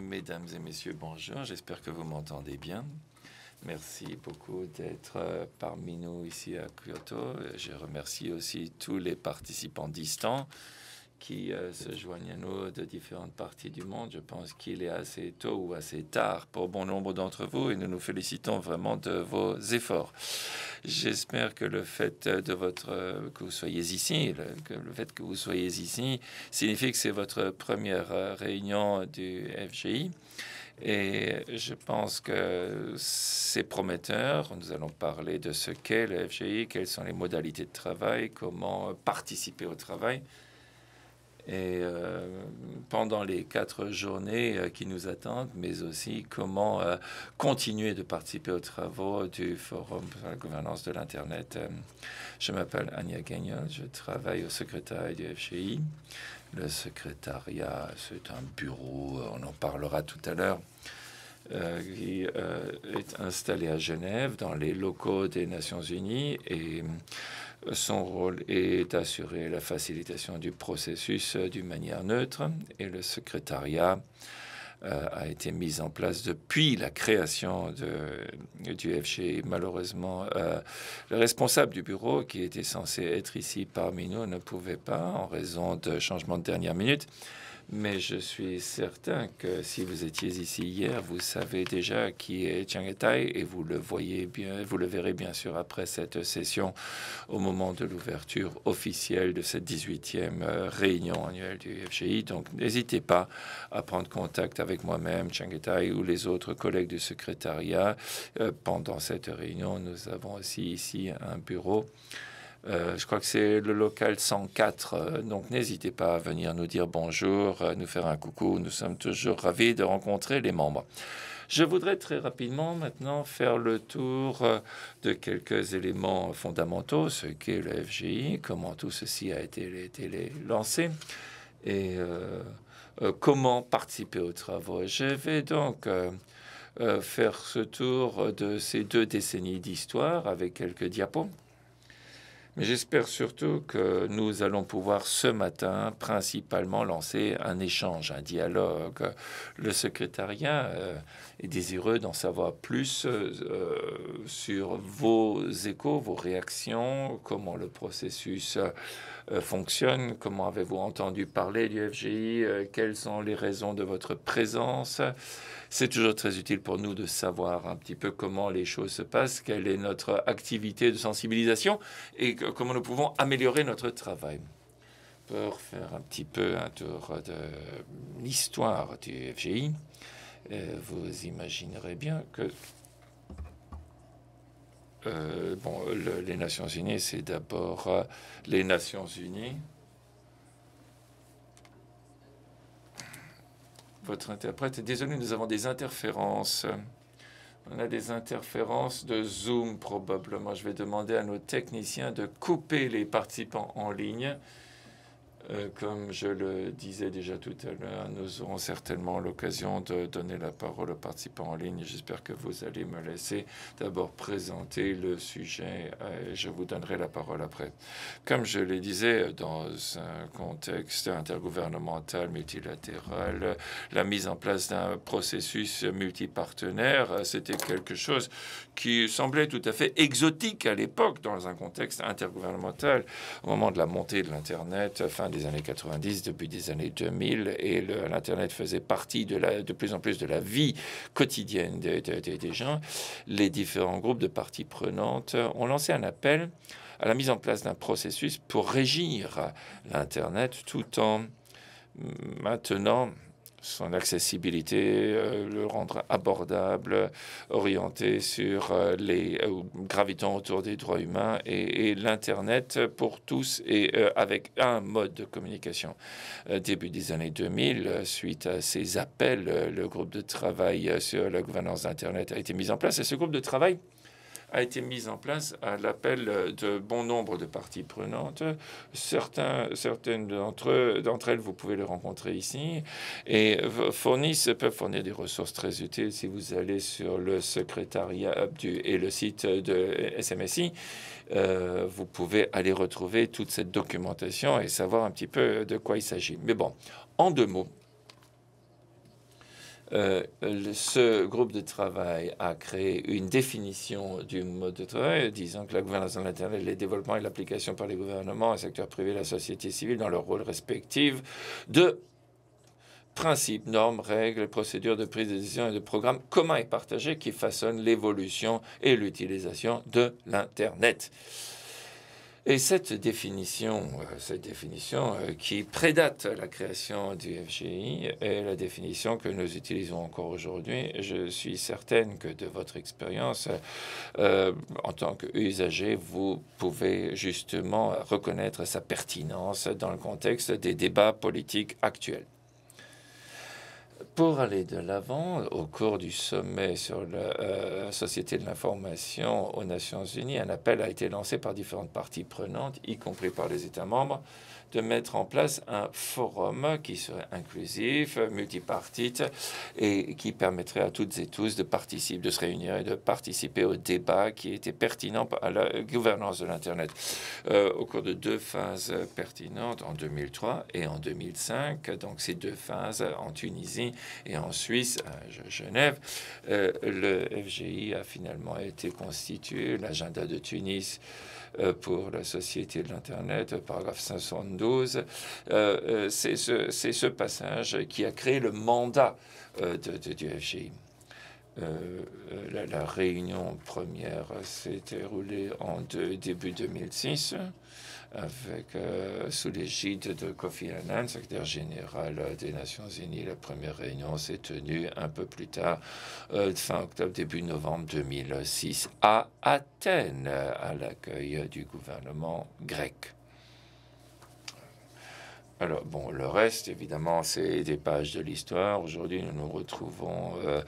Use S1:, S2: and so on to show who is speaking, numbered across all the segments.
S1: Mesdames et messieurs, bonjour. J'espère que vous m'entendez bien. Merci beaucoup d'être euh, parmi nous ici à Kyoto. Je remercie aussi tous les participants distants qui euh, se joignent à nous de différentes parties du monde. Je pense qu'il est assez tôt ou assez tard pour bon nombre d'entre vous et nous nous félicitons vraiment de vos efforts. J'espère que le fait de votre euh, que vous soyez ici, que le fait que vous soyez ici signifie que c'est votre première euh, réunion du FGI. Et je pense que c'est prometteur. Nous allons parler de ce qu'est le FGI, quelles sont les modalités de travail, comment participer au travail et euh, pendant les quatre journées euh, qui nous attendent, mais aussi comment euh, continuer de participer aux travaux du Forum pour la gouvernance de l'Internet. je m'appelle Ania Gagnon, je travaille au secrétariat du FGI. Le secrétariat, c'est un bureau, on en parlera tout à l'heure, qui est installé à Genève dans les locaux des Nations Unies et son rôle est d'assurer la facilitation du processus euh, d'une manière neutre et le secrétariat euh, a été mis en place depuis la création du FG. Malheureusement, euh, le responsable du bureau qui était censé être ici parmi nous ne pouvait pas en raison de changements de dernière minute. Mais je suis certain que si vous étiez ici hier, vous savez déjà qui est Chiang et vous le voyez bien, vous le verrez bien sûr après cette session au moment de l'ouverture officielle de cette 18e euh, réunion annuelle du FGI. Donc n'hésitez pas à prendre contact avec moi-même, Chiang ou les autres collègues du secrétariat. Euh, pendant cette réunion, nous avons aussi ici un bureau euh, je crois que c'est le local 104. Euh, donc n'hésitez pas à venir nous dire bonjour, nous faire un coucou. Nous sommes toujours ravis de rencontrer les membres. Je voudrais très rapidement maintenant faire le tour euh, de quelques éléments fondamentaux, ce qu'est le FGI, comment tout ceci a été, lancé et comment participer aux travaux. Je vais donc faire ce tour de ces deux décennies d'histoire avec quelques diapos. Mais j'espère surtout que nous allons pouvoir ce matin principalement lancer un échange, un dialogue. Le secrétariat euh, est désireux d'en savoir plus euh, sur vos échos, vos réactions, comment le processus euh, fonctionne Comment avez-vous entendu parler du FGI euh, Quelles sont les raisons de votre présence C'est toujours très utile pour nous de savoir un petit peu comment les choses se passent, quelle est notre activité de sensibilisation et comment nous pouvons améliorer notre travail. Pour faire un petit peu un tour de l'histoire du FGI, euh, vous imaginerez bien que euh, bon, les Nations Unies, c'est d'abord euh, les Nations Unies. Votre interprète, désolé, nous avons des interférences. On a des interférences de Zoom probablement. Je vais demander à nos techniciens de couper les participants en ligne. Euh, comme je le disais déjà tout à l'heure, nous aurons certainement l'occasion de donner la parole aux participants en ligne. J'espère que vous allez me laisser d'abord présenter le sujet euh, et je vous donnerai la parole après. Comme je le disais, dans un contexte intergouvernemental multilatéral, la mise en place d'un processus multipartenaire, c'était quelque chose qui semblait tout à fait exotique à l'époque dans un contexte intergouvernemental. Au moment de la montée de l'Internet, des années 90, depuis des années 2000, et l'Internet faisait partie de, la, de plus en plus de la vie quotidienne des, des gens, les différents groupes de parties prenantes ont lancé un appel à la mise en place d'un processus pour régir l'Internet tout en maintenant son accessibilité, euh, le rendre abordable, orienté sur euh, les euh, gravitant autour des droits humains et, et l'internet pour tous et avec un mode de communication. début des années 2000, suite à ces appels, le groupe de travail sur la gouvernance d'internet a été mis en place et ce groupe de travail a été mise en place à l'appel de bon nombre de parties prenantes. Certains, certaines d'entre elles, vous pouvez les rencontrer ici, et fournissent, peuvent fournir des ressources très utiles si vous allez sur le secrétariat du, et le site de SMSI. Euh, vous pouvez aller retrouver toute cette documentation et savoir un petit peu de quoi il s'agit. Mais bon, en deux mots, euh, ce groupe de travail a créé une définition du mode de travail, disant que la gouvernance de l'Internet, les développements et l'application par les gouvernements, le secteur privé, la société civile, dans leurs rôles respectifs de principes, normes, règles, procédures de prise de décision et de programmes communs et partagés qui façonnent l'évolution et l'utilisation de l'Internet. Et cette définition, euh, cette définition euh, qui prédate la création du FGI est la définition que nous utilisons encore aujourd'hui. Je suis certaine que de votre expérience euh, en tant qu'usager, vous pouvez justement reconnaître sa pertinence dans le contexte des débats politiques actuels pour aller de l'avant, au cours du sommet sur la euh, société de l'information aux Nations Unies, un appel a été lancé par différentes parties prenantes, y compris par les États membres, de mettre en place un forum qui serait inclusif, multipartite, et qui permettrait à toutes et tous de participer, de se réunir et de participer au débat qui était pertinent à la gouvernance de l'Internet. Euh, au cours de deux phases pertinentes, en 2003 et en 2005, donc ces deux phases en Tunisie, et en Suisse, à Genève. Euh, le FGI a finalement été constitué, l'agenda de Tunis euh, pour la société de l'Internet, euh, paragraphe 512. C'est ce, passage qui a créé le mandat de, du FGI. la, réunion première s'est déroulée en début 2006 avec, euh, sous l'égide de Kofi Annan, secrétaire général des Nations Unies. La première réunion s'est tenue un peu plus tard, euh, fin octobre, début novembre 2006, à Athènes, à l'accueil du gouvernement grec. Alors, bon, le reste, évidemment, c'est des pages de l'histoire. Aujourd'hui, nous nous retrouvons euh,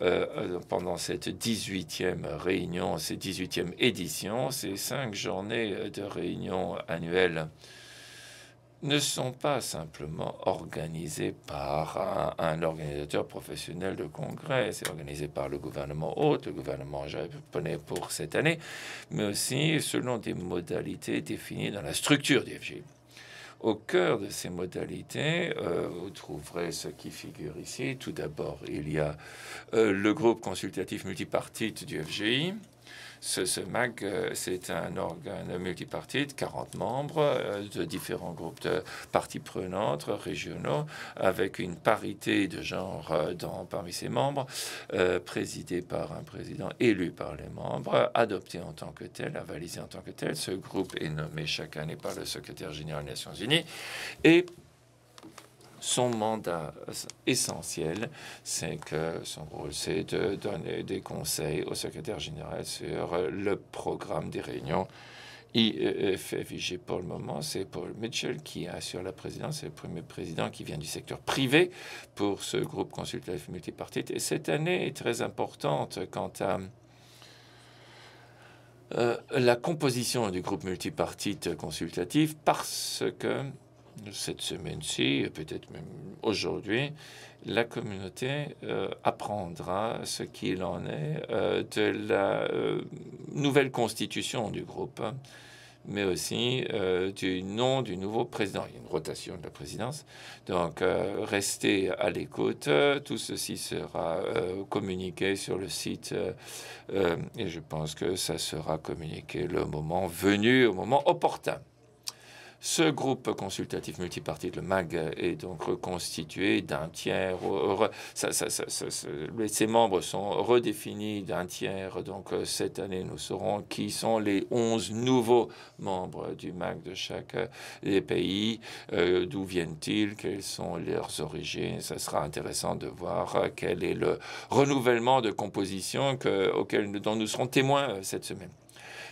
S1: euh, pendant cette 18e réunion, cette 18e édition. Ces cinq journées de réunion annuelle ne sont pas simplement organisées par un, organisateur professionnel de congrès, c'est organisé par le gouvernement hôte, le gouvernement japonais pour cette année, mais aussi selon des modalités définies dans la structure du FGI. Au cœur de ces modalités, euh, vous trouverez ce qui figure ici. Tout d'abord, il y a euh, le groupe consultatif multipartite du FGI. Ce, ce euh, c'est un organe multipartite, 40 membres euh, de différents groupes de parties prenantes régionaux, avec une parité de genre euh, dans, parmi ses membres, présidé par un président élu par les membres, adopté en tant que tel, avalisé en tant que tel. Ce groupe est nommé chaque année par le secrétaire général des Nations Unies et son mandat essentiel, c'est que son rôle, c'est de donner des conseils au secrétaire général sur le programme des réunions IFFIG pour le moment, c'est Paul Mitchell qui assure la présidence. C'est le premier président qui vient du secteur privé pour ce groupe consultatif multipartite. Et cette année est très importante quant à euh, la composition du groupe multipartite consultatif parce que cette semaine-ci, peut-être même aujourd'hui, la communauté euh, apprendra ce qu'il en est euh, de la euh, nouvelle constitution du groupe, mais aussi du nom du nouveau président. Il y a une rotation de la présidence. Donc, restez à l'écoute. Tout ceci sera communiqué sur le site et je pense que ça sera communiqué le moment venu, au moment opportun. Ce groupe consultatif multipartite, le MAG, est donc reconstitué d'un tiers. Euh, ses membres sont redéfinis d'un tiers. Donc euh, cette année, nous saurons qui sont les 11 nouveaux membres du MAG de chaque euh, pays. D'où viennent-ils Quelles sont leurs origines Ce sera intéressant de voir quel est le renouvellement de composition auquel, dont nous serons témoins cette semaine.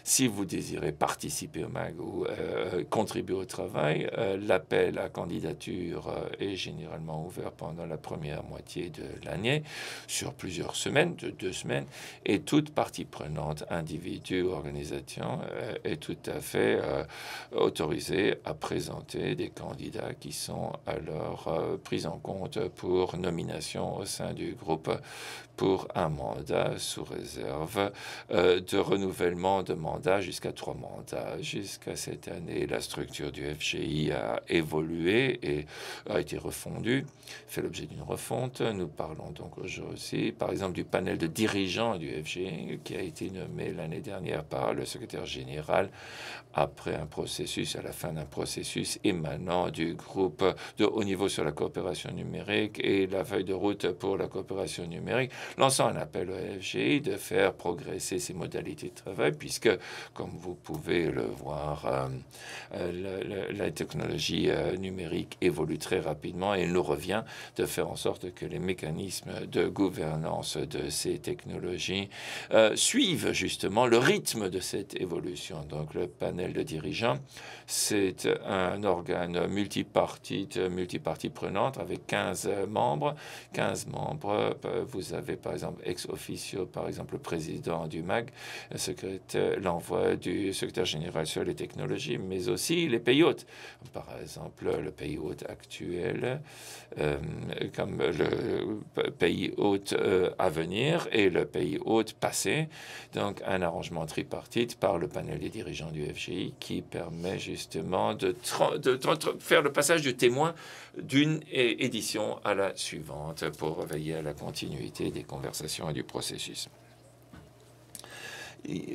S1: Si vous désirez participer au MAG ou euh, contribuer au travail, euh, l'appel à candidature euh, est généralement ouvert pendant la première moitié de l'année, sur plusieurs semaines, de deux semaines, et toute partie prenante, individu, organisation, est tout à fait autorisée à présenter des candidats qui sont alors pris en compte pour nomination au sein du groupe pour un mandat sous réserve euh, de renouvellement de mandat jusqu'à trois mandats. Jusqu'à cette année, la structure du FGI a évolué et a été refondue, fait l'objet d'une refonte. Nous parlons donc aujourd'hui, par exemple, du panel de dirigeants du FGI qui a été nommé l'année dernière par le secrétaire général après un processus, à la fin d'un processus émanant du groupe de haut niveau sur la coopération numérique et la feuille de route pour la coopération numérique lançant un appel au FGI de faire progresser ses modalités de travail, puisque, comme vous pouvez le voir, euh, euh, la, technologie euh, numérique évolue très rapidement et il nous revient de faire en sorte que les mécanismes de gouvernance de ces technologies suivent justement le rythme de cette évolution. Donc le panel de dirigeants, c'est un organe multipartite, multipartie prenante avec 15 membres. 15 membres, vous avez par exemple ex officio, par exemple le président du MAG, l'envoi du secrétaire général sur les technologies, mais aussi les pays hôtes. Par exemple, le pays hôte actuel, euh, comme le pays hôte euh, à venir et le pays hôte passé. Donc un arrangement tripartite par le panel des dirigeants du FGI qui permet justement de, de faire le passage du témoin d'une édition à la suivante pour veiller à la continuité des conversations et du processus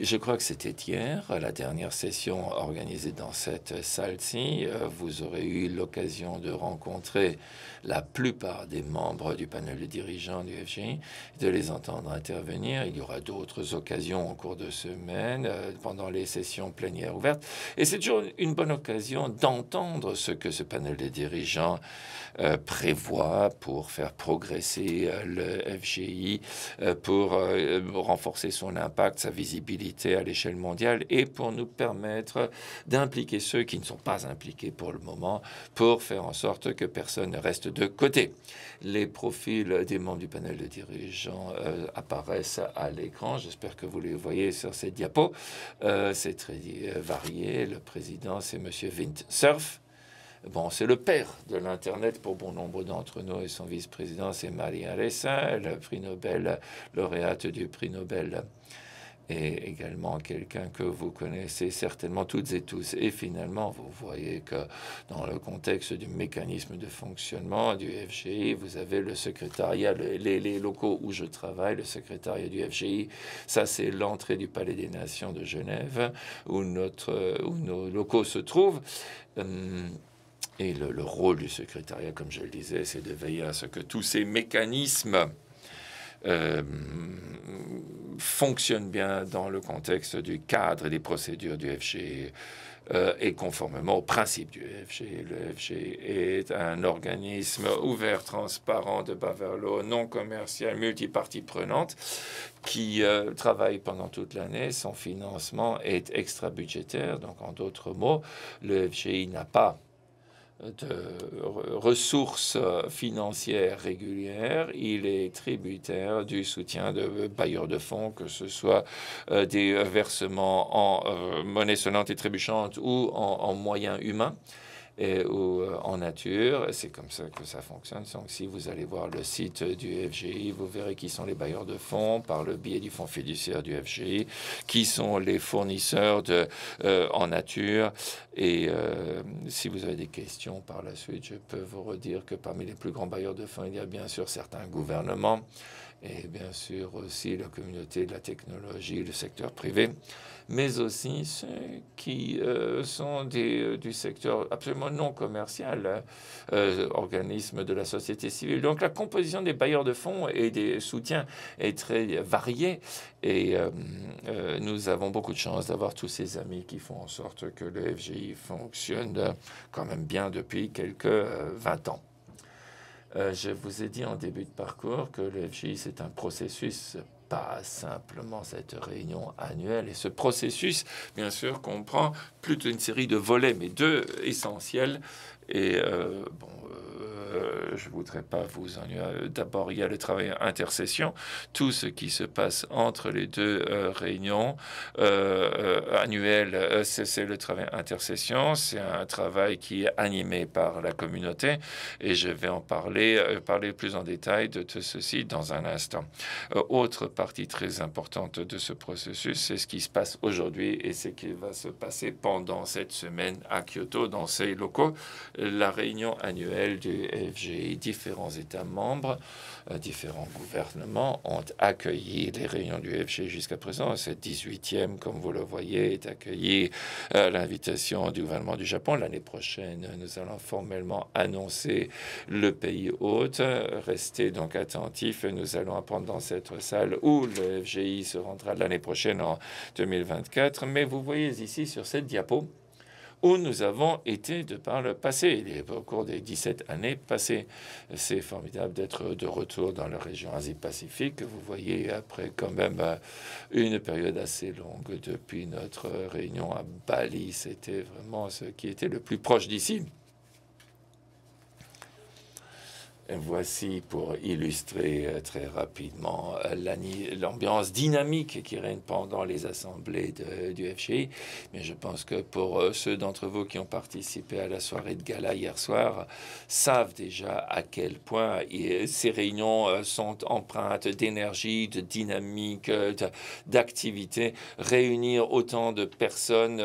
S1: je crois que c'était hier, la dernière session organisée dans cette salle-ci. Euh, vous aurez eu l'occasion de rencontrer la plupart des membres du panel des dirigeants du FGI, de les entendre intervenir. Il y aura d'autres occasions au cours de semaine, euh, pendant les sessions plénières ouvertes. Et c'est toujours une bonne occasion d'entendre ce que ce panel des dirigeants euh, prévoit pour faire progresser le FGI, pour renforcer son impact, sa visibilité à l'échelle mondiale et pour nous permettre d'impliquer ceux qui ne sont pas impliqués pour le moment, pour faire en sorte que personne ne reste de côté. Les profils des membres du panel de dirigeants euh, apparaissent à l'écran. J'espère que vous les voyez sur cette diapo. Euh, c'est très euh, varié. Le président, c'est Monsieur Vint Cerf. Bon, c'est le père de l'Internet pour bon nombre d'entre nous et son vice-président, c'est Marie Alessin, le prix Nobel, lauréate du prix Nobel également quelqu'un que vous connaissez certainement toutes et tous. Et finalement, vous voyez que dans le contexte du mécanisme de fonctionnement du FGI, vous avez le secrétariat, les, locaux où je travaille, le secrétariat du FGI. Ça, c'est l'entrée du Palais des Nations de Genève, où, notre, où nos locaux se trouvent. Hum, et le rôle du secrétariat, comme je le disais, c'est de veiller à ce que tous ces mécanismes euh, fonctionne bien dans le contexte du cadre et des procédures du FG euh, et conformément aux principes du FG. Le FG est un organisme ouvert, transparent de Baverlo, non commercial, multipartie prenante, qui euh, travaille pendant toute l'année. Son financement est extra-budgétaire, donc en d'autres mots, le FGI n'a pas de ressources euh, financières régulières, il est tributaire du soutien de euh, bailleurs de fonds, que ce soit euh, des versements en monnaie sonnante et trébuchante ou en moyens humains ou euh, en nature. C'est comme ça que ça fonctionne. Donc, si vous allez voir le site du FGI, vous verrez qui sont les bailleurs de fonds par le biais du fonds fiduciaire du FGI, qui sont les fournisseurs de, euh, en nature. Et euh, si vous avez des questions par la suite, je peux vous redire que parmi les plus grands bailleurs de fonds, il y a bien sûr certains gouvernements et bien sûr aussi la communauté de la technologie, le secteur privé mais aussi ceux qui euh, sont euh, du secteur absolument non commercial, euh, organismes de la société civile. Donc la composition des bailleurs de fonds et des soutiens est très variée et nous avons beaucoup de chance d'avoir tous ces amis qui font en sorte que le FGI fonctionne quand même bien depuis quelques 20 ans. je vous ai dit en début de parcours que le FGI, c'est un processus simplement cette réunion annuelle. Et ce processus, bien sûr, comprend plus d'une série de volets, mais deux essentiels. Et euh, bon, euh, je voudrais pas vous ennuyer. D'abord, il y a le travail intercession, tout ce qui se passe entre les deux euh, réunions annuelles, c'est le travail intercession. C'est un travail qui est animé par la communauté, et je vais en parler, parler plus en détail de tout ceci dans un instant. autre partie très importante de ce processus. C'est ce qui se passe aujourd'hui et ce qui va se passer pendant cette semaine à Kyoto, dans ces locaux. La réunion annuelle du FGI, différents États membres euh, différents gouvernements ont accueilli les réunions du FGI. jusqu'à présent. Cette 18e, comme vous le voyez, est accueillie à euh, l'invitation du gouvernement du Japon. L'année prochaine, nous allons formellement annoncer le pays hôte. Restez donc attentifs. Nous allons apprendre dans cette salle où le FGI se rendra l'année prochaine en 2024. Mais vous voyez ici sur cette diapo, où nous avons été de par le passé, au cours des 17 années passées. C'est formidable d'être de retour dans la région Asie-Pacifique. Vous voyez, après quand même euh, une période assez longue depuis notre réunion à Bali, c'était vraiment ce qui était le plus proche d'ici. Voici pour illustrer euh, très rapidement euh, l'ambiance dynamique qui règne pendant les assemblées du FGI. Mais je pense que pour euh, ceux d'entre vous qui ont participé à la soirée de gala hier soir, savent déjà à quel point ces réunions sont empreintes d'énergie, de dynamique, d'activité. Réunir autant de personnes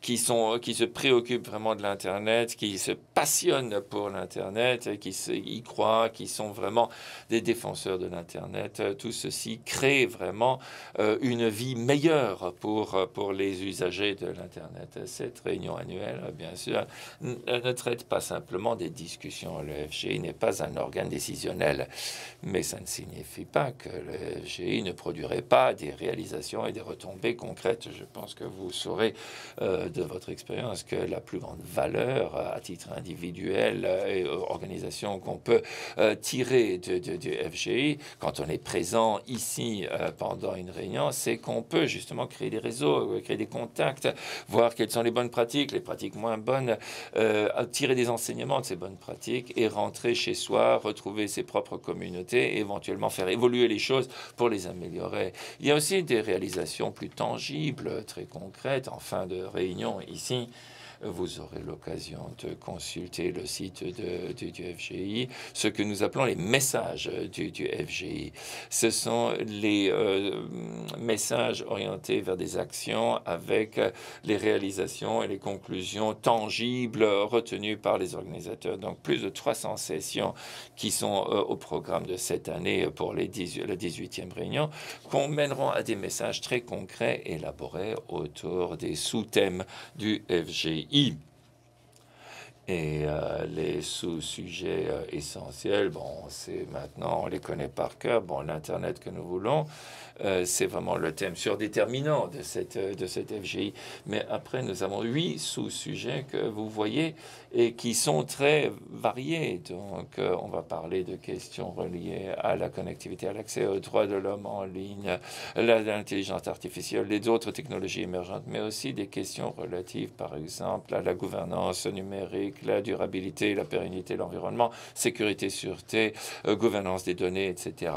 S1: qui, se préoccupent vraiment de l'Internet, qui se passionnent pour l'Internet, qui se, qui sont vraiment des défenseurs de l'Internet. Euh, tout ceci crée vraiment euh, une vie meilleure pour, euh, pour les usagers de l'Internet. Cette réunion annuelle, bien sûr, ne traite pas simplement des discussions. Le FGI n'est pas un organe décisionnel, mais ça ne signifie pas que le FGI ne produirait pas des réalisations et des retombées concrètes. Je pense que vous saurez de votre expérience que la plus grande valeur à titre individuel et organisation qu'on peut euh, tirer du, FGI, quand on est présent ici euh, pendant une réunion, c'est qu'on peut justement créer des réseaux, euh, créer des contacts, voir quelles sont les bonnes pratiques, les pratiques moins bonnes, tirer des enseignements de ces bonnes pratiques et rentrer chez soi, retrouver ses propres communautés, éventuellement faire évoluer les choses pour les améliorer. Il y a aussi des réalisations plus tangibles, très concrètes, en fin de réunion ici vous aurez l'occasion de consulter le site du FGI, ce que nous appelons les messages du, FGI. Ce sont les euh, messages orientés vers des actions avec les réalisations et les conclusions tangibles retenues par les organisateurs. Donc plus de 300 sessions qui sont euh, au programme de cette année pour les la 18e réunion, qu'on mènera à des messages très concrets élaborés autour des sous-thèmes du FGI. Et euh, les sous-sujets euh, essentiels, bon, c'est maintenant, on les connaît par cœur. Bon, l'Internet que nous voulons, euh, c'est vraiment le thème surdéterminant de cette, euh, de cette FGI. Mais après, nous avons huit sous-sujets que vous voyez et qui sont très variés. Donc, euh, on va parler de questions reliées à la connectivité, à l'accès aux droits de l'homme en ligne, l'intelligence artificielle, les autres technologies émergentes, mais aussi des questions relatives, par exemple, à la gouvernance numérique, la durabilité, la pérennité, l'environnement, sécurité, sûreté, gouvernance des données, etc.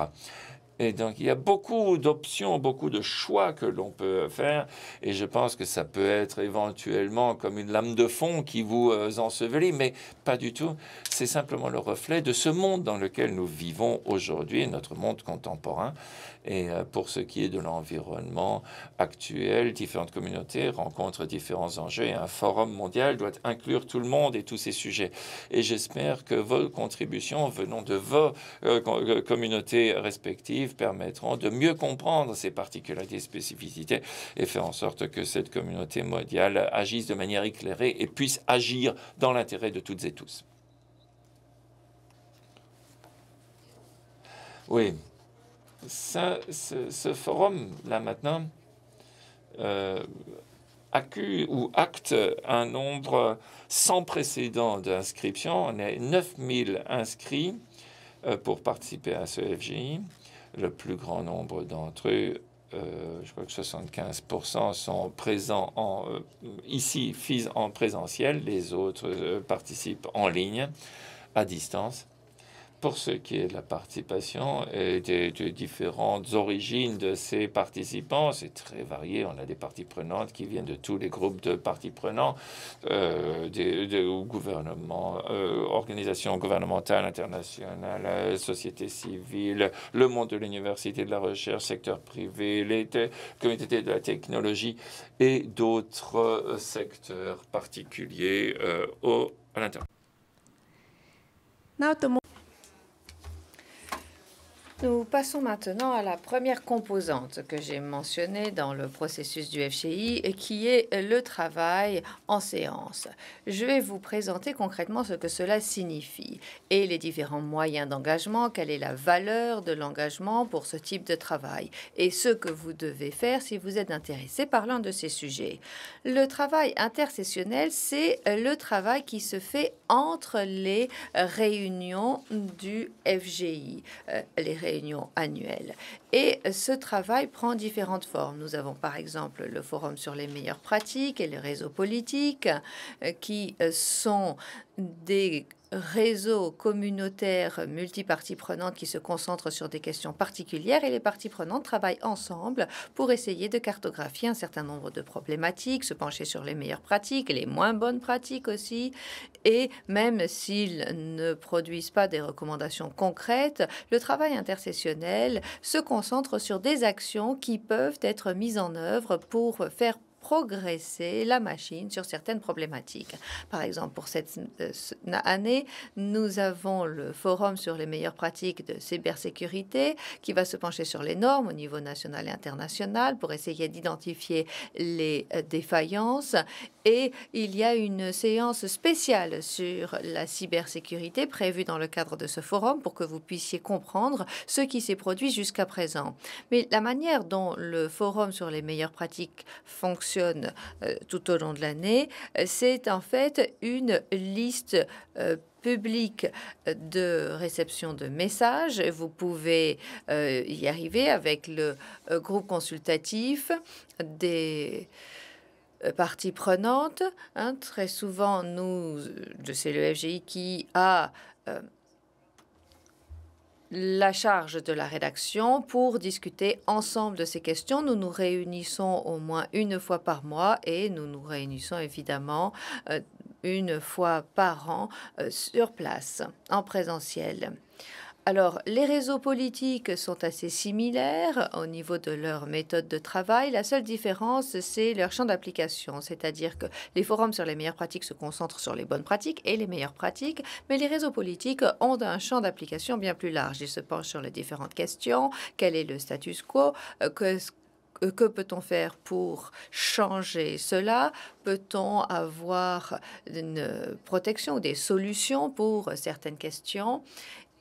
S1: Et donc, il y a beaucoup d'options, beaucoup de choix que l'on peut faire. Et je pense que ça peut être éventuellement comme une lame de fond qui vous euh, ensevelit, mais pas du tout. C'est simplement le reflet de ce monde dans lequel nous vivons aujourd'hui, notre monde contemporain. Et euh, pour ce qui est de l'environnement actuel, différentes communautés rencontrent différents enjeux et un forum mondial doit inclure tout le monde et tous ces sujets. Et j'espère que vos contributions venant de vos euh, euh, communautés respectives permettront de mieux comprendre ces particularités et spécificités et faire en sorte que cette communauté mondiale agisse de manière éclairée et puisse agir dans l'intérêt de toutes et tous. Oui ce, forum, là maintenant, euh, accuse ou acte un nombre sans précédent d'inscriptions. On est 9000 inscrits euh, pour participer à ce FGI. Le plus grand nombre d'entre eux, euh, je crois que 75% sont présents euh, ici, en présentiel. Les autres participent en ligne, à distance pour ce qui est de la participation et des, différentes origines de ces participants, c'est très varié. On a des parties prenantes qui viennent de tous les groupes de parties prenantes, euh, des, gouvernements, euh, organisations gouvernementales, internationales, sociétés civiles, le monde de l'université, de la recherche, secteur privé, les communautés de la technologie et d'autres euh, secteurs particuliers au, à l'intérieur.
S2: Nous passons maintenant à la première composante que j'ai mentionnée dans le processus du FCI et qui est le travail en séance. Je vais vous présenter concrètement ce que cela signifie et les différents moyens d'engagement, quelle est la valeur de l'engagement pour ce type de travail et ce que vous devez faire si vous êtes intéressé par l'un de ces sujets. Le travail intersessionnel, c'est le travail qui se fait entre les euh, réunions du FGI, euh, les réunions annuelles. Et euh, ce travail prend différentes formes. Nous avons par exemple le forum sur les meilleures pratiques et les réseaux politiques qui sont des réseau communautaire multiparties prenante qui se concentre sur des questions particulières et les parties prenantes travaillent ensemble pour essayer de cartographier un certain nombre de problématiques, se pencher sur les meilleures pratiques, les moins bonnes pratiques aussi. Et même s'ils ne produisent pas des recommandations concrètes, le travail intercessionnel se concentre sur des actions qui peuvent être mises en œuvre pour faire progresser la machine sur certaines problématiques. Par exemple, pour cette euh, année, nous avons le forum sur les meilleures pratiques de cybersécurité qui va se pencher sur les normes au niveau national et international pour essayer d'identifier les euh, défaillances. Et il y a une séance spéciale sur la cybersécurité prévue dans le cadre de ce forum pour que vous puissiez comprendre ce qui s'est produit jusqu'à présent. Mais la manière dont le forum sur les meilleures pratiques fonctionne euh, tout au long de l'année, euh, c'est en fait une liste euh, publique de réception de messages. Vous pouvez y arriver avec le groupe consultatif des parties prenantes. Hein. Très souvent, nous, de FGI qui a la charge de la rédaction pour discuter ensemble de ces questions. Nous nous réunissons au moins une fois par mois et nous nous réunissons évidemment euh, une fois par an euh, sur place, en présentiel. Alors, les réseaux politiques sont assez similaires au niveau de leur méthode de travail. La seule différence, c'est leur champ d'application, c'est-à-dire que les forums sur les meilleures pratiques se concentrent sur les bonnes pratiques et les meilleures pratiques, mais les réseaux politiques ont un champ d'application bien plus large. Ils se penchent sur les différentes questions, quel est le status quo, euh, que que peut-on faire pour changer cela Peut-on avoir une protection ou des solutions pour certaines questions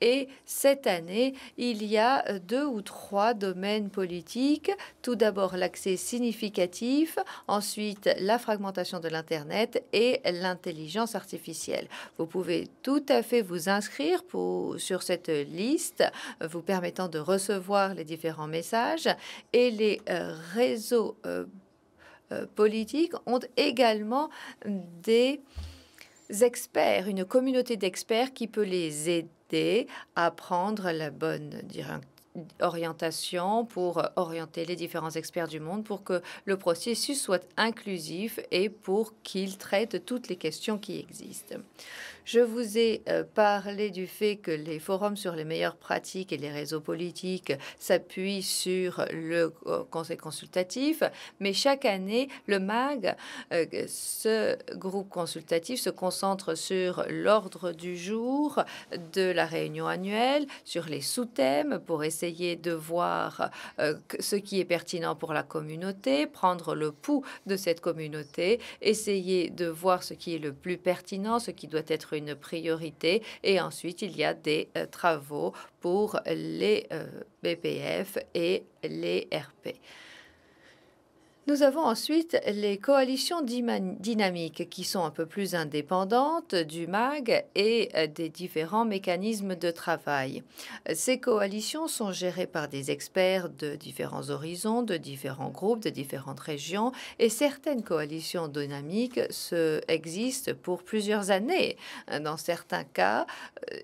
S2: et cette année, il y a euh, deux ou trois domaines politiques. Tout d'abord l'accès significatif, ensuite la fragmentation de l'Internet et l'intelligence artificielle. Vous pouvez tout à fait vous inscrire pour, sur cette liste, vous permettant de recevoir les différents messages et les euh, réseaux euh, politiques ont également des experts, une communauté d'experts qui peut les aider à prendre la bonne orientation pour euh, orienter les différents experts du monde pour que le processus soit inclusif et pour qu'il traite toutes les questions qui existent. Je vous ai euh, parlé du fait que les forums sur les meilleures pratiques et les réseaux politiques s'appuient sur le euh, conseil consultatif, mais chaque année, le MAG, euh, ce groupe consultatif, se concentre sur l'ordre du jour de la réunion annuelle, sur les sous-thèmes pour essayer de voir ce qui est pertinent pour la communauté, prendre le pouls de cette communauté, essayer de voir ce qui est le plus pertinent, ce qui doit être une priorité. Et ensuite, il y a des euh, travaux pour les euh, BPF et les RP. Nous avons ensuite les coalitions dynamiques qui sont un peu plus indépendantes du MAG et euh, des différents mécanismes de travail. Ces coalitions sont gérées par des experts de différents horizons, de différents groupes, de différentes régions et certaines coalitions dynamiques existent pour plusieurs années. Dans certains cas, euh,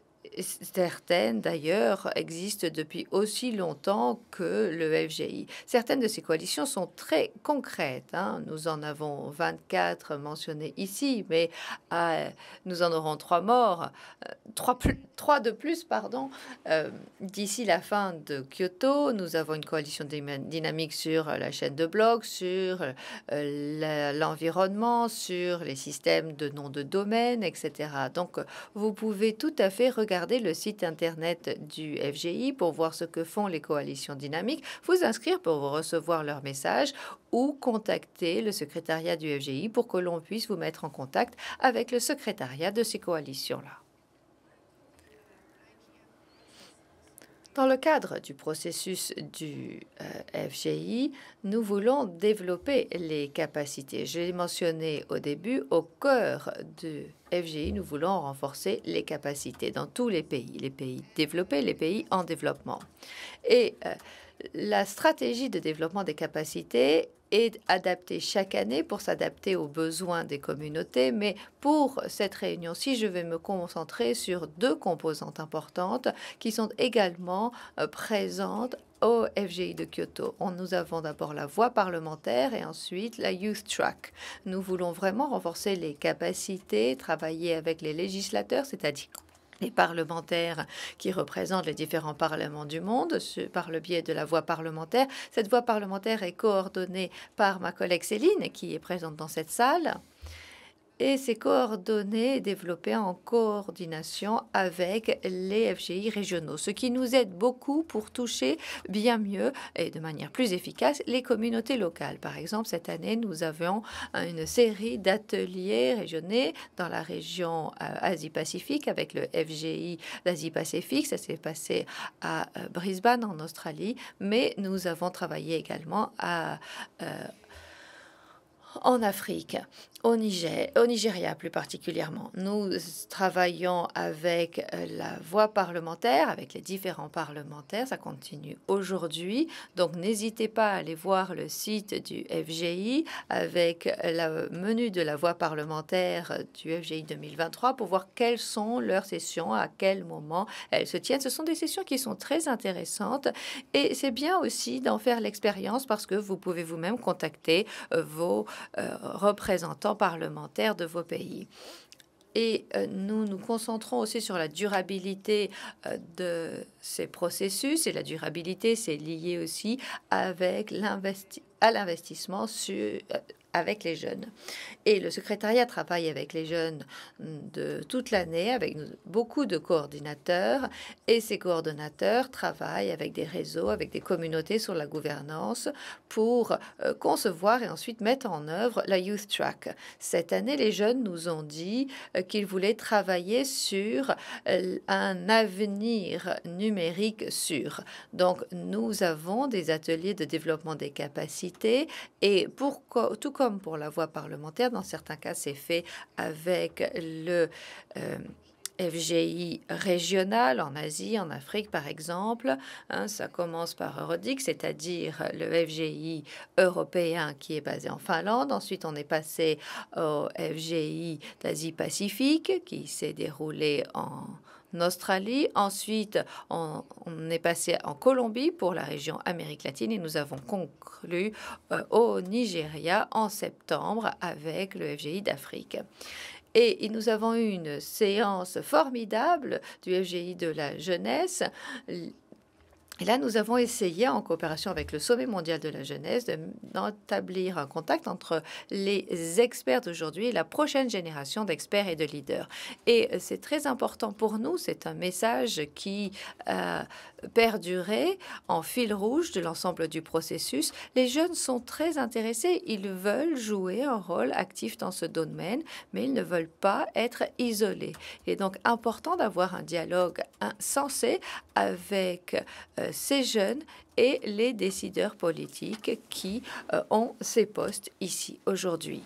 S2: certaines d'ailleurs existent depuis aussi longtemps que le FGI. Certaines de ces coalitions sont très concrètes. Hein. Nous en avons 24 mentionnées ici, mais euh, nous en aurons trois morts, euh, trois, de plus, pardon. Euh, d'ici la fin de Kyoto, nous avons une coalition dynamique sur la chaîne de blocs, sur l'environnement, sur les systèmes de noms de domaine, etc. Donc, vous pouvez tout à fait regarder Regardez le site internet du FGI pour voir ce que font les coalitions dynamiques, vous inscrire pour recevoir leurs messages ou contacter le secrétariat du FGI pour que l'on puisse vous mettre en contact avec le secrétariat de ces coalitions-là. Dans le cadre du processus du euh, FGI, nous voulons développer les capacités. J'ai mentionné au début, au cœur du FGI, nous voulons renforcer les capacités dans tous les pays, les pays développés, les pays en développement. Et euh, la stratégie de développement des capacités est adapté chaque année pour s'adapter aux besoins des communautés. Mais pour cette réunion-ci, je vais me concentrer sur deux composantes importantes qui sont également euh, présentes au FGI de Kyoto. nous avons d'abord la voie parlementaire et ensuite la Youth Track. Nous voulons vraiment renforcer les capacités, travailler avec les législateurs, c'est-à-dire les parlementaires qui représentent les différents parlements du monde par le biais de la voix parlementaire. Cette voie parlementaire est coordonnée par ma collègue Céline, qui est présente dans cette salle et ces coordonnées développées en coordination avec les FGI régionaux, ce qui nous aide beaucoup pour toucher bien mieux et de manière plus efficace les communautés locales. Par exemple, cette année, nous avons une série d'ateliers régionaux dans la région euh, Asie-Pacifique avec le FGI d'Asie-Pacifique. Ça s'est passé à euh, Brisbane en Australie, mais nous avons travaillé également euh, en Afrique au, Niger, au Nigeria plus particulièrement. Nous travaillons avec euh, la voie parlementaire, avec les différents parlementaires. Ça continue aujourd'hui. Donc n'hésitez pas à aller voir le site du FGI avec euh, le menu de la voie parlementaire euh, du FGI 2023 pour voir quelles sont leurs sessions, à quel moment elles se tiennent. Ce sont des sessions qui sont très intéressantes et c'est bien aussi d'en faire l'expérience parce que vous pouvez vous-même contacter vos représentants parlementaires de vos pays. Et euh, nous nous concentrons aussi sur la durabilité euh, de ces processus. Et la durabilité, c'est lié aussi avec à l'investissement sur, euh, avec les jeunes. Et le secrétariat travaille avec les jeunes mm, de toute l'année, avec beaucoup de coordinateurs, et ces coordinateurs travaillent avec des réseaux, avec des communautés sur la gouvernance pour euh, concevoir et ensuite mettre en œuvre la Youth Track. Cette année, les jeunes nous ont dit euh, qu'ils voulaient travailler sur euh, un avenir numérique sûr. Donc, nous avons des ateliers de développement des capacités et pour tout comme pour la voie parlementaire. Dans certains cas, c'est fait avec le euh, FGI régional en Asie, en Afrique par exemple. Hein, ça commence par Eurodic, c'est-à-dire le FGI européen qui est basé en Finlande. Ensuite, on est passé au FGI d'Asie-Pacifique qui s'est déroulé en Australie. Ensuite, on, est passé en Colombie pour la région Amérique latine et nous avons conclu euh, au Nigeria en septembre avec le FGI d'Afrique. Et nous avons eu une séance formidable du FGI de la jeunesse. Et là, nous avons essayé, en coopération avec le Sommet mondial de la jeunesse, d'établir un contact entre les experts d'aujourd'hui et la prochaine génération d'experts et de leaders. Et c'est très important pour nous, c'est un message qui euh, perdurait en fil rouge de l'ensemble du processus. Les jeunes sont très intéressés, ils veulent jouer un rôle actif dans ce domaine, mais ils ne veulent pas être isolés. Il est donc important d'avoir un dialogue sensé avec euh, ces jeunes et les décideurs politiques qui euh, ont ces postes ici aujourd'hui.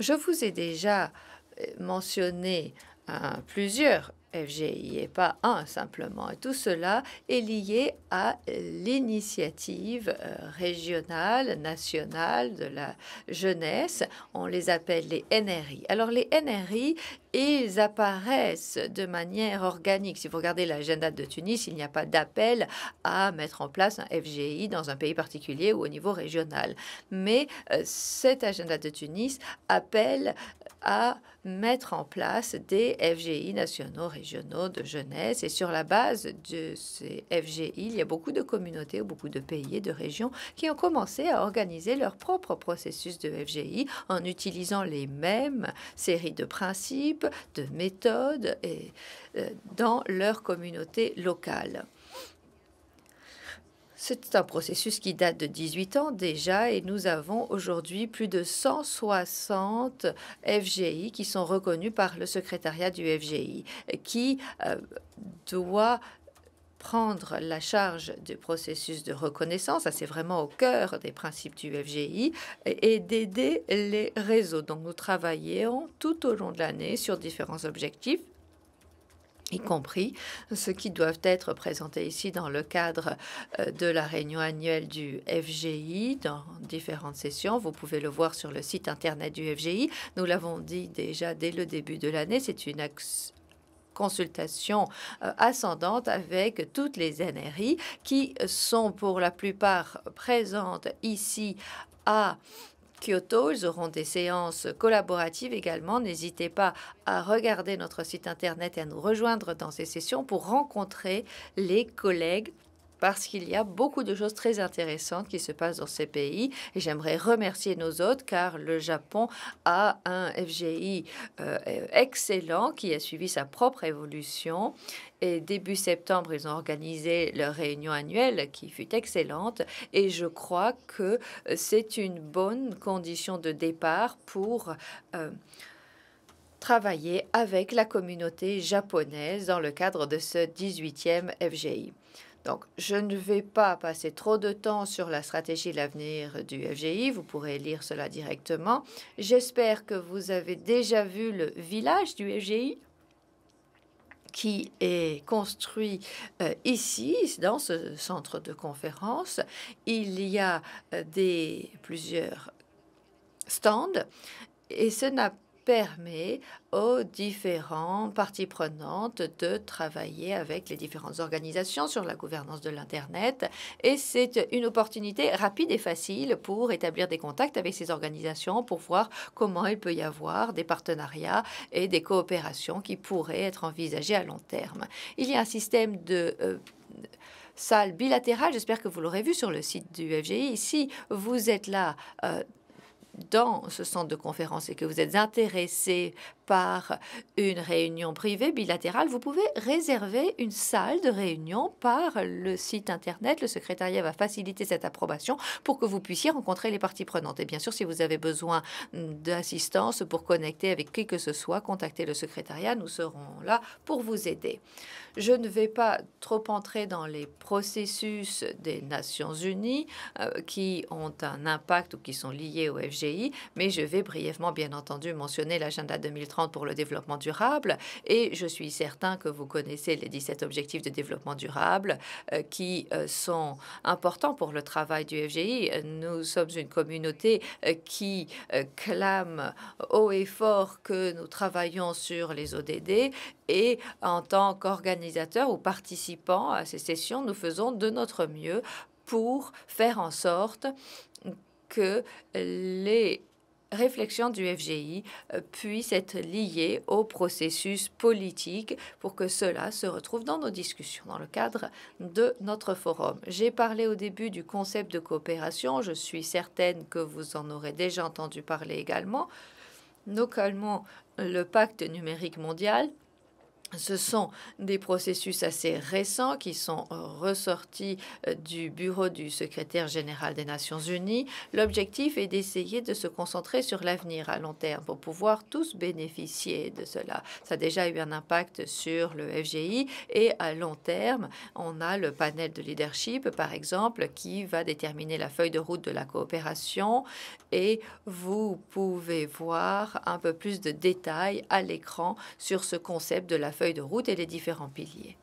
S2: Je vous ai déjà euh, mentionné hein, plusieurs FGI pas un simplement. Tout cela est lié à l'initiative euh, régionale, nationale de la jeunesse. On les appelle les NRI. Alors les NRI, ils apparaissent de manière organique. Si vous regardez l'agenda de Tunis, il n'y a pas d'appel à mettre en place un FGI dans un pays particulier ou au niveau régional. Mais euh, cet agenda de Tunis appelle à mettre en place des FGI nationaux, régionaux de jeunesse. Et sur la base de ces FGI, il y a beaucoup de communautés, beaucoup de pays et de régions qui ont commencé à organiser leur propre processus de FGI en utilisant les mêmes séries de principes, de méthodes et, euh, dans leur communauté locale. C'est un processus qui date de 18 ans déjà et nous avons aujourd'hui plus de 160 FGI qui sont reconnus par le secrétariat du FGI qui euh, doit prendre la charge du processus de reconnaissance, ça c'est vraiment au cœur des principes du FGI, et, et d'aider les réseaux. Donc nous travaillons tout au long de l'année sur différents objectifs y compris ceux qui doivent être présentés ici dans le cadre euh, de la réunion annuelle du FGI dans différentes sessions. Vous pouvez le voir sur le site internet du FGI. Nous l'avons dit déjà dès le début de l'année, c'est une consultation euh, ascendante avec toutes les NRI qui sont pour la plupart présentes ici à Kyoto. Ils auront des séances collaboratives également. N'hésitez pas à regarder notre site internet et à nous rejoindre dans ces sessions pour rencontrer les collègues parce qu'il y a beaucoup de choses très intéressantes qui se passent dans ces pays. Et j'aimerais remercier nos hôtes car le Japon a un FGI euh, excellent qui a suivi sa propre évolution. Et début septembre, ils ont organisé leur réunion annuelle qui fut excellente. Et je crois que c'est une bonne condition de départ pour... Euh, travailler avec la communauté japonaise dans le cadre de ce 18e FGI. Donc, je ne vais pas passer trop de temps sur la stratégie de l'avenir du FGI. Vous pourrez lire cela directement. J'espère que vous avez déjà vu le village du FGI qui est construit euh, ici, dans ce centre de conférence. Il y a euh, des, plusieurs stands et ce n'a permet aux différentes parties prenantes de travailler avec les différentes organisations sur la gouvernance de l'Internet. Et c'est une opportunité rapide et facile pour établir des contacts avec ces organisations, pour voir comment il peut y avoir des partenariats et des coopérations qui pourraient être envisagées à long terme. Il y a un système de... Euh, salles bilatérales, j'espère que vous l'aurez vu sur le site du FGI. Si vous êtes là euh, dans ce centre de conférence et que vous êtes intéressé par une réunion privée bilatérale, vous pouvez réserver une salle de réunion par le site Internet. Le secrétariat va faciliter cette approbation pour que vous puissiez rencontrer les parties prenantes. Et bien sûr, si vous avez besoin d'assistance pour connecter avec qui que ce soit, contactez le secrétariat. Nous serons là pour vous aider. Je ne vais pas trop entrer dans les processus des Nations Unies euh, qui ont un impact ou qui sont liés au FGI, mais je vais brièvement, bien entendu, mentionner l'agenda 2030 pour le développement durable. Et je suis certain que vous connaissez les 17 objectifs de développement durable euh, qui euh, sont importants pour le travail du FGI. Nous sommes une communauté euh, qui clame haut et fort que nous travaillons sur les ODD et en tant qu'organisateur ou participant à ces sessions, nous faisons de notre mieux pour faire en sorte que les réflexion du FGI euh, puisse être liée au processus politique pour que cela se retrouve dans nos discussions dans le cadre de notre forum. J'ai parlé au début du concept de coopération. Je suis certaine que vous en aurez déjà entendu parler également. Localement, le pacte numérique mondial ce sont des processus assez récents qui sont euh, ressortis euh, du bureau du secrétaire général des Nations Unies. L'objectif est d'essayer de se concentrer sur l'avenir à long terme pour pouvoir tous bénéficier de cela. Ça a déjà eu un impact sur le FGI et à long terme, on a le panel de leadership, par exemple, qui va déterminer la feuille de route de la coopération et vous pouvez voir un peu plus de détails à l'écran sur ce concept de la feuille de route et les différents piliers.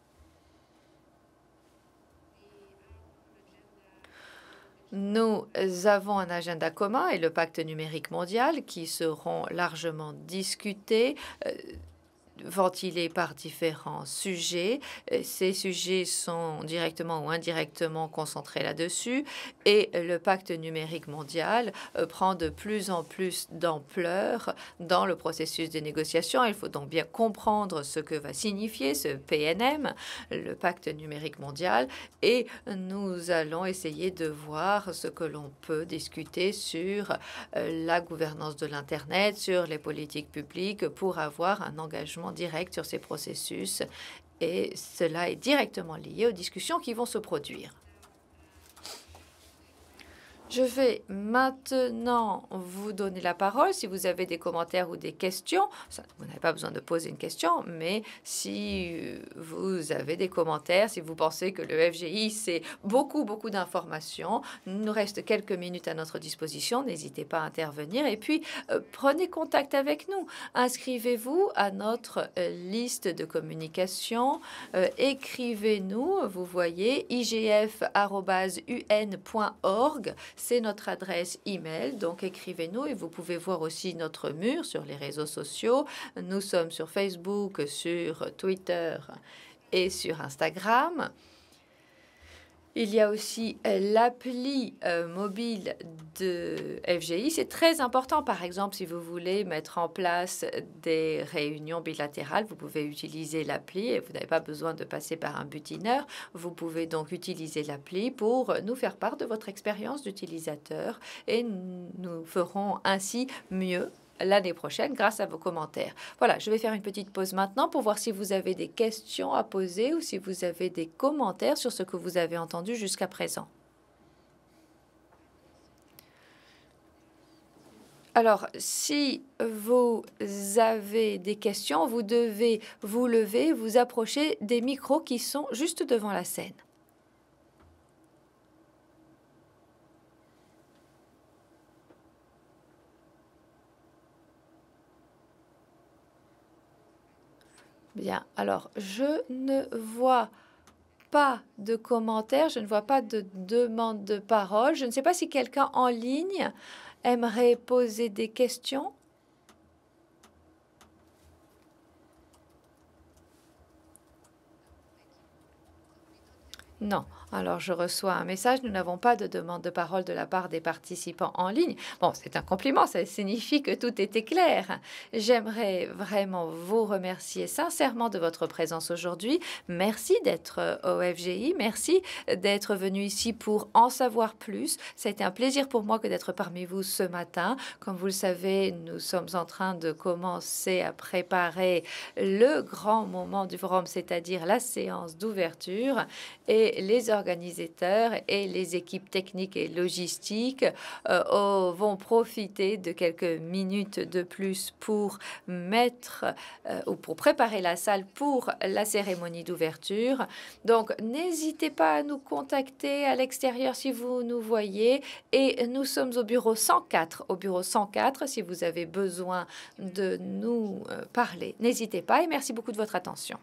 S2: Nous avons un agenda commun et le pacte numérique mondial qui seront largement discutés euh, ventilés par différents sujets. Euh, ces sujets sont directement ou indirectement concentrés là-dessus. Et le pacte numérique mondial euh, prend de plus en plus d'ampleur dans le processus des négociations. Il faut donc bien comprendre ce que va signifier ce PNM, le pacte numérique mondial. Et nous allons essayer de voir ce que l'on peut discuter sur euh, la gouvernance de l'Internet, sur les politiques publiques pour avoir un engagement direct sur ces processus et cela est directement lié aux discussions qui vont se produire. Je vais maintenant vous donner la parole. Si vous avez des commentaires ou des questions, vous n'avez pas besoin de poser une question, mais si euh, vous avez des commentaires, si vous pensez que le FGI, c'est beaucoup, beaucoup d'informations, il nous reste quelques minutes à notre disposition. N'hésitez pas à intervenir et puis euh, prenez contact avec nous. Inscrivez-vous à notre euh, liste de communication. Écrivez-nous, vous voyez, igf.un.org c'est notre adresse email. Donc écrivez-nous et vous pouvez voir aussi notre mur sur les réseaux sociaux. Nous sommes sur Facebook, sur Twitter et sur Instagram. Il y a aussi euh, l'appli euh, mobile de FGI. C'est très important, par exemple, si vous voulez mettre en place des réunions bilatérales, vous pouvez utiliser l'appli et vous n'avez pas besoin de passer par un butineur. Vous pouvez donc utiliser l'appli pour nous faire part de votre expérience d'utilisateur et nous ferons ainsi mieux l'année prochaine grâce à vos commentaires. Voilà, je vais faire une petite pause maintenant pour voir si vous avez des questions à poser ou si vous avez des commentaires sur ce que vous avez entendu jusqu'à présent. Alors, si vous avez des questions, vous devez vous lever, vous approcher des micros qui sont juste devant la scène. Bien, alors je ne vois pas de commentaires, je ne vois pas de demande de parole. Je ne sais pas si quelqu'un en ligne aimerait poser des questions. Non. Alors je reçois un message. Nous n'avons pas de demande de parole de la part des participants en ligne. Bon, c'est un compliment. Ça signifie que tout était clair. J'aimerais vraiment vous remercier sincèrement de votre présence aujourd'hui. Merci d'être euh, au FGI. Merci d'être venu ici pour en savoir plus. Ça a été un plaisir pour moi que d'être parmi vous ce matin. Comme vous le savez, nous sommes en train de commencer à préparer le grand moment du forum, c'est-à-dire la séance d'ouverture. Et les organisateurs et les équipes techniques et logistiques euh, oh, vont profiter de quelques minutes de plus pour mettre euh, ou pour préparer la salle pour la cérémonie d'ouverture. Donc n'hésitez pas à nous contacter à l'extérieur si vous nous voyez et nous sommes au bureau 104, au bureau 104 si vous avez besoin de nous euh, parler. N'hésitez pas et merci beaucoup de votre attention.